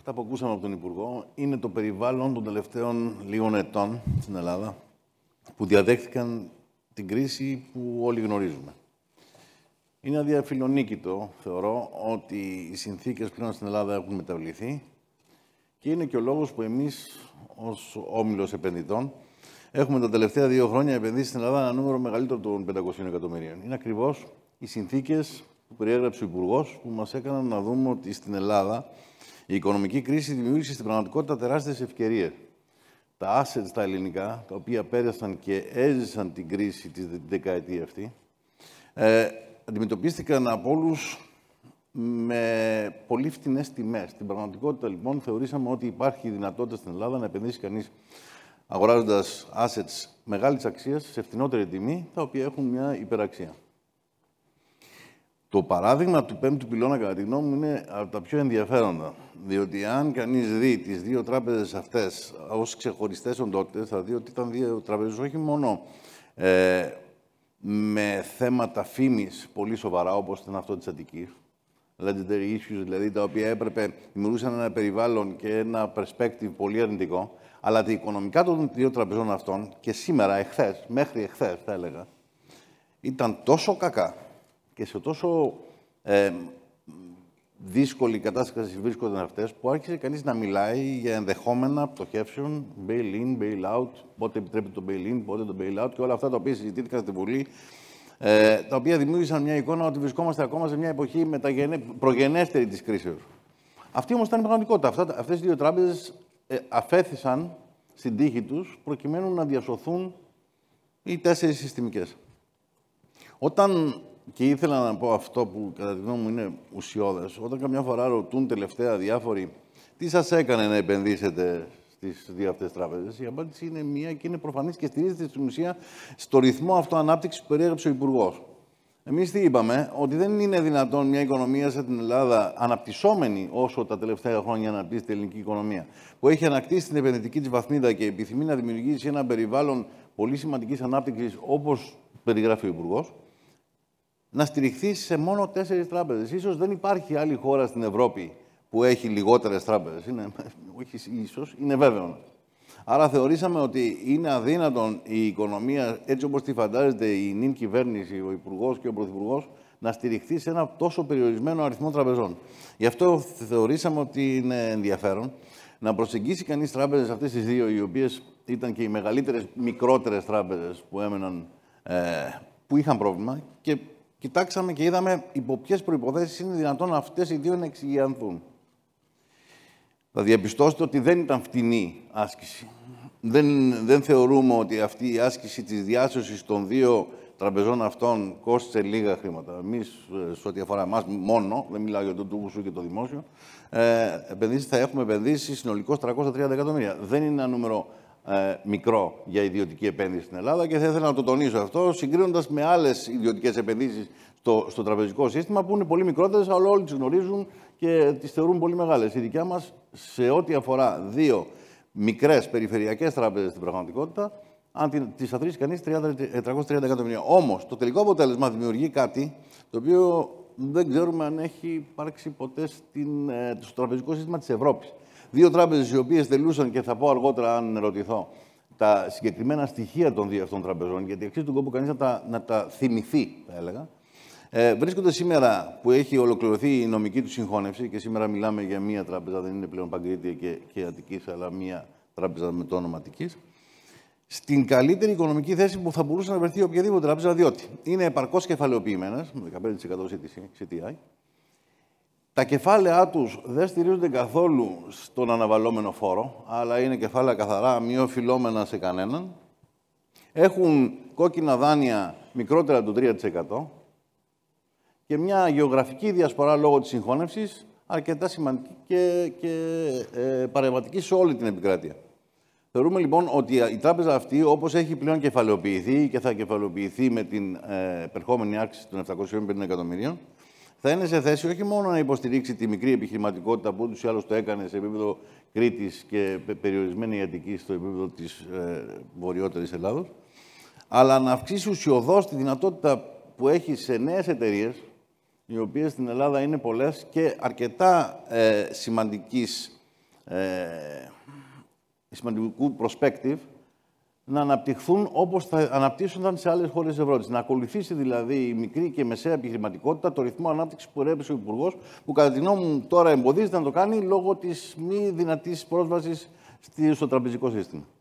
Αυτά που ακούσαμε από τον Υπουργό είναι το περιβάλλον των τελευταίων λίγων ετών στην Ελλάδα που διαδέχτηκαν την κρίση που όλοι γνωρίζουμε. Είναι αδιαφιλονίκητο, θεωρώ, ότι οι συνθήκες πλέον στην Ελλάδα έχουν μεταβληθεί και είναι και ο λόγος που εμείς ως όμιλος επενδυτών έχουμε τα τελευταία δύο χρόνια επενδύσει στην Ελλάδα ένα νούμερο μεγαλύτερο των 500 εκατομμυρίων. Είναι ακριβώς οι συνθήκες που περιέγραψε ο Υπουργός, που μας έκαναν να δούμε ότι στην Ελλάδα η οικονομική κρίση δημιούργησε στην πραγματικότητα τεράστιες ευκαιρίες. Τα assets τα ελληνικά, τα οποία πέρασαν και έζησαν την κρίση της δεκαετία αυτή, ε, αντιμετωπίστηκαν από όλους με πολύ φτηνές τιμές. Στην πραγματικότητα, λοιπόν, θεωρήσαμε ότι υπάρχει δυνατότητα στην Ελλάδα να επενδύσει κανείς αγοράζοντας assets μεγάλης αξίας σε φτηνότερη τιμή, τα οποία έχουν μια υπεραξία. Το παράδειγμα του πέμπτου πυλώνα, κατά τη γνώμη μου, είναι από τα πιο ενδιαφέροντα. Διότι αν κανείς δει τις δύο τράπεζες αυτές ως ξεχωριστές οντότητες, θα δει ότι ήταν δύο τράπεζες όχι μόνο ε, με θέματα φήμης πολύ σοβαρά, όπως ήταν αυτό της Αττική, legendary issues, δηλαδή τα οποία έπρεπε, δημιουργούσαν ένα περιβάλλον και ένα perspective πολύ αρνητικό, αλλά τα οικονομικά των δύο τραπεζών αυτών και σήμερα, εχθές, μέχρι εχθές, θα έλεγα, ήταν τόσο κακά και σε τόσο ε, δύσκολη κατάσταση βρίσκονταν αυτές, που άρχισε κανείς να μιλάει για ενδεχόμενα πτωχεύσεων, bail-in, bail-out, πότε επιτρέπεται το bail-in, πότε το bail-out και όλα αυτά τα οποία συζητήθηκαν στη Βουλή, ε, τα οποία δημιούργησαν μια εικόνα ότι βρισκόμαστε ακόμα σε μια εποχή μεταγενε... προγενέστερη της κρίσεως. Αυτή όμως ήταν η πραγματικότητα. Αυτές οι δύο τράπεζες ε, αφέθησαν στην τύχη τους προκειμένου να διασωθούν οι τέσσερις συστημικές. Όταν και ήθελα να πω αυτό που κατά τη γνώμη μου είναι ουσιώδες, Όταν καμιά φορά ρωτούν τελευταία διάφοροι τι σας έκανε να επενδύσετε στις δύο αυτές τράπεζες, η απάντηση είναι μία και είναι προφανής και στηρίζεται στην ουσία στο ρυθμό αυτοανάπτυξης που περιέγραψε ο Υπουργός. Εμείς τι είπαμε, ότι δεν είναι δυνατόν μια και ειναι προφανή και στηριζεται στην ουσια στο ρυθμο αυτοαναπτυξης που περιεγραψε ο υπουργο εμει τι ειπαμε οτι δεν ειναι δυνατον μια οικονομια σαν την Ελλάδα αναπτυσσόμενη όσο τα τελευταία χρόνια αναπτύσσεται η ελληνική οικονομία, που έχει ανακτήσει την επενδυτική της βαθμίδα και επιθυμεί να δημιουργήσει ένα περιβάλλον πολύ σημαντικής ανάπτυξης όπως περιγράφει ο Υπουργός, να στηριχθεί σε μόνο τέσσερις τράπεζες. σω δεν υπάρχει άλλη χώρα στην Ευρώπη που έχει λιγότερες τράπεζες. Είναι, όχι ίσως, είναι βέβαιος. Άρα θεωρήσαμε ότι είναι αδύνατον η οικονομία, έτσι όπως τη φαντάζεται η νυν κυβέρνηση, ο Υπουργός και ο Πρωθυπουργός, να στηριχθεί σε ένα τόσο περιορισμένο αριθμό τραπεζών. Γι' αυτό θεωρήσαμε ότι είναι ενδιαφέρον να προσεγγίσει κανείς τράπεζες αυτές τις δύο, οι οποίες ήταν και οι μεγαλύτερες, μικρότερες τράπεζες που έμεναν. Ε, που είχαν πρόβλημα και κοιτάξαμε και είδαμε υπό ποιες προποθέσει είναι δυνατόν αυτές οι δύο να εξηγιανθούν. Θα διαπιστώσετε ότι δεν ήταν φτηνή άσκηση. Δεν, δεν θεωρούμε ότι αυτή η άσκηση της διάσωσης των δύο τραπεζών αυτών κόστησε λίγα χρήματα. Εμείς, ε, σε ό,τι αφορά εμάς, μόνο, δεν μιλάω για τον τού και το δημόσιο, ε, θα έχουμε επενδύσεις συνολικώς 330 εκατομμύρια. Δεν είναι ένα νούμερο ε, μικρό για ιδιωτική επένδυση στην Ελλάδα και θα ήθελα να το τονίσω αυτό συγκρίνοντας με άλλες ιδιωτικές επενδύσεις στο, στο τραπεζικό σύστημα που είναι πολύ μικρότερες αλλά όλοι τις γνωρίζουν και τις θεωρούν πολύ μεγάλες. Η δικιά μας σε ό,τι αφορά δύο μικρές περιφερειακές τράπεζες στην πραγματικότητα αν τις αθροίσεις κανείς 330 εκατομμύρια. Όμως το τελικό αποτέλεσμα δημιουργεί κάτι το οποίο δεν ξέρουμε αν έχει υπάρξει ποτέ στην, ε, στο τραπεζικό σύστημα της Ευρώπης. Δύο τράπεζες οι οποίες τελούσαν και θα πω αργότερα, αν ρωτηθώ, τα συγκεκριμένα στοιχεία των δύο αυτών τραπεζών, γιατί αξίζει τον κόπο κανείς να, τα, να τα θυμηθεί, θα έλεγα. Ε, βρίσκονται σήμερα που έχει ολοκληρωθεί η νομική του συγχώνευση και σήμερα μιλάμε για μία τράπεζα, δεν είναι πλέον Παγκρίτια και, και Αττικής, αλλά μία τράπεζα με το όνομα Αττικής, στην καλύτερη οικονομική θέση που θα μπορούσε να βρεθεί οποιαδήποτε τράπεζα, διότι είναι επαρκώς κεφαλαιοποιημένα, με 15% CTI, τα κεφάλαιά τους δεν στηρίζονται καθόλου στον αναβαλλόμενο φόρο, αλλά είναι κεφάλαια καθαρά, οφειλόμενα σε κανέναν. Έχουν κόκκινα δάνεια μικρότερα του 3% και μια γεωγραφική διασπορά λόγω της συγχώνευσης αρκετά σημαντική και, και ε, παρεμβατική σε όλη την επικράτεια. Θεωρούμε λοιπόν ότι η τράπεζα αυτή, όπως έχει πλέον κεφαλαιοποιηθεί και θα κεφαλαιοποιηθεί με την ε, περχόμενη αύξηση των 750 εκατομμυρίων, θα είναι σε θέση όχι μόνο να υποστηρίξει τη μικρή επιχειρηματικότητα που ούτως ή άλλως το έκανε σε επίπεδο Κρήτης και περιορισμένη ή Αττική στο επίπεδο της ε, το έκανε σε επίπεδο στην Ελλάδα είναι πολλές και περιορισμένη Αττική στο επίπεδο της ε, ελλαδος αλλά να αυξήσει ουσιοδος τη δυνατότητα που έχει σε νεες εταιρείες, οι οποιες στην Ελλάδα είναι πολλες και αρκετά ε, σημαντικού perspective, να αναπτυχθούν όπως θα αναπτύσσονταν σε άλλες χώρες Ευρώπης. Να ακολουθήσει δηλαδή η μικρή και μεσαία επιχειρηματικότητα το ρυθμό ανάπτυξης που ρέπεσε ο Υπουργός, που κατά τη γνώμη μου τώρα εμποδίζεται να το κάνει λόγω της μη δυνατής πρόσβασης στο τραπεζικό σύστημα.